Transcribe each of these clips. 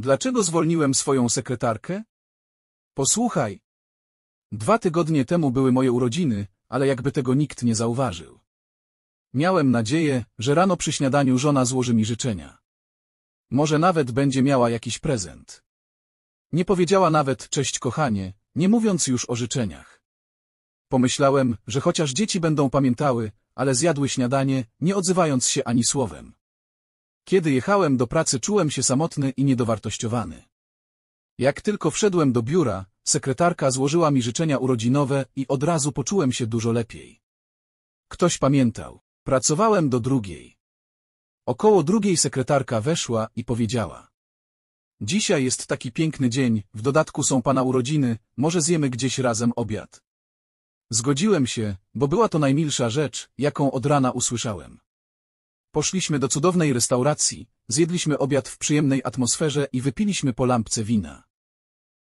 Dlaczego zwolniłem swoją sekretarkę? Posłuchaj. Dwa tygodnie temu były moje urodziny, ale jakby tego nikt nie zauważył. Miałem nadzieję, że rano przy śniadaniu żona złoży mi życzenia. Może nawet będzie miała jakiś prezent. Nie powiedziała nawet cześć kochanie, nie mówiąc już o życzeniach. Pomyślałem, że chociaż dzieci będą pamiętały, ale zjadły śniadanie, nie odzywając się ani słowem. Kiedy jechałem do pracy czułem się samotny i niedowartościowany. Jak tylko wszedłem do biura, sekretarka złożyła mi życzenia urodzinowe i od razu poczułem się dużo lepiej. Ktoś pamiętał. Pracowałem do drugiej. Około drugiej sekretarka weszła i powiedziała. Dzisiaj jest taki piękny dzień, w dodatku są pana urodziny, może zjemy gdzieś razem obiad. Zgodziłem się, bo była to najmilsza rzecz, jaką od rana usłyszałem. Poszliśmy do cudownej restauracji, zjedliśmy obiad w przyjemnej atmosferze i wypiliśmy po lampce wina.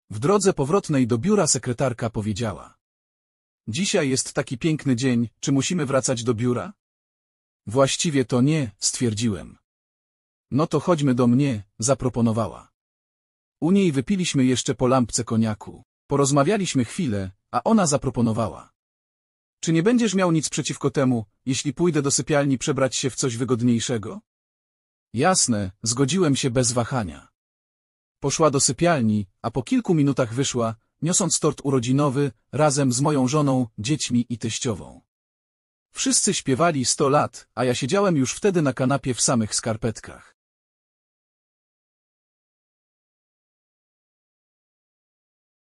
W drodze powrotnej do biura sekretarka powiedziała. Dzisiaj jest taki piękny dzień, czy musimy wracać do biura? Właściwie to nie, stwierdziłem. No to chodźmy do mnie, zaproponowała. U niej wypiliśmy jeszcze po lampce koniaku. Porozmawialiśmy chwilę, a ona zaproponowała. Czy nie będziesz miał nic przeciwko temu, jeśli pójdę do sypialni przebrać się w coś wygodniejszego? Jasne, zgodziłem się bez wahania. Poszła do sypialni, a po kilku minutach wyszła, niosąc tort urodzinowy, razem z moją żoną, dziećmi i teściową. Wszyscy śpiewali sto lat, a ja siedziałem już wtedy na kanapie w samych skarpetkach.